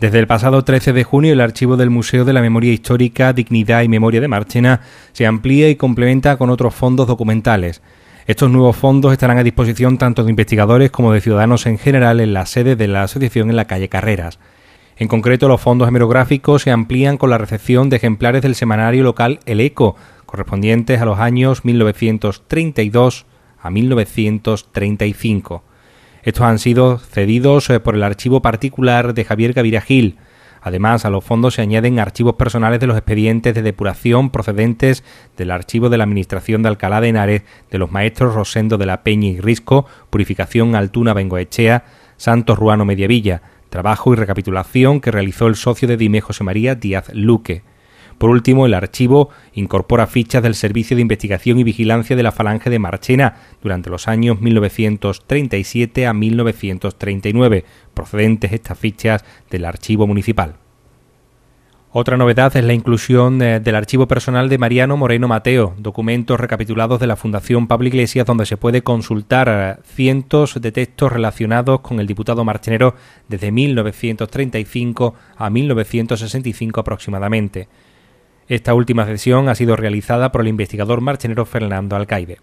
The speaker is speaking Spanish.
Desde el pasado 13 de junio, el archivo del Museo de la Memoria Histórica, Dignidad y Memoria de Marchena se amplía y complementa con otros fondos documentales. Estos nuevos fondos estarán a disposición tanto de investigadores como de ciudadanos en general en la sede de la asociación en la calle Carreras. En concreto, los fondos hemerográficos se amplían con la recepción de ejemplares del semanario local El Eco, correspondientes a los años 1932 a 1935. Estos han sido cedidos eh, por el archivo particular de Javier Gavira Gil. Además, a los fondos se añaden archivos personales de los expedientes de depuración procedentes del archivo de la Administración de Alcalá de Henares, de los maestros Rosendo de la Peña y Risco, Purificación Altuna Bengoechea, Santos Ruano Mediavilla, trabajo y recapitulación que realizó el socio de Dime José María Díaz Luque. Por último, el archivo incorpora fichas del Servicio de Investigación y Vigilancia de la Falange de Marchena durante los años 1937 a 1939, procedentes estas fichas del archivo municipal. Otra novedad es la inclusión eh, del archivo personal de Mariano Moreno Mateo, documentos recapitulados de la Fundación Pablo Iglesias, donde se puede consultar eh, cientos de textos relacionados con el diputado marchenero desde 1935 a 1965 aproximadamente. Esta última sesión ha sido realizada por el investigador marchenero Fernando Alcaide.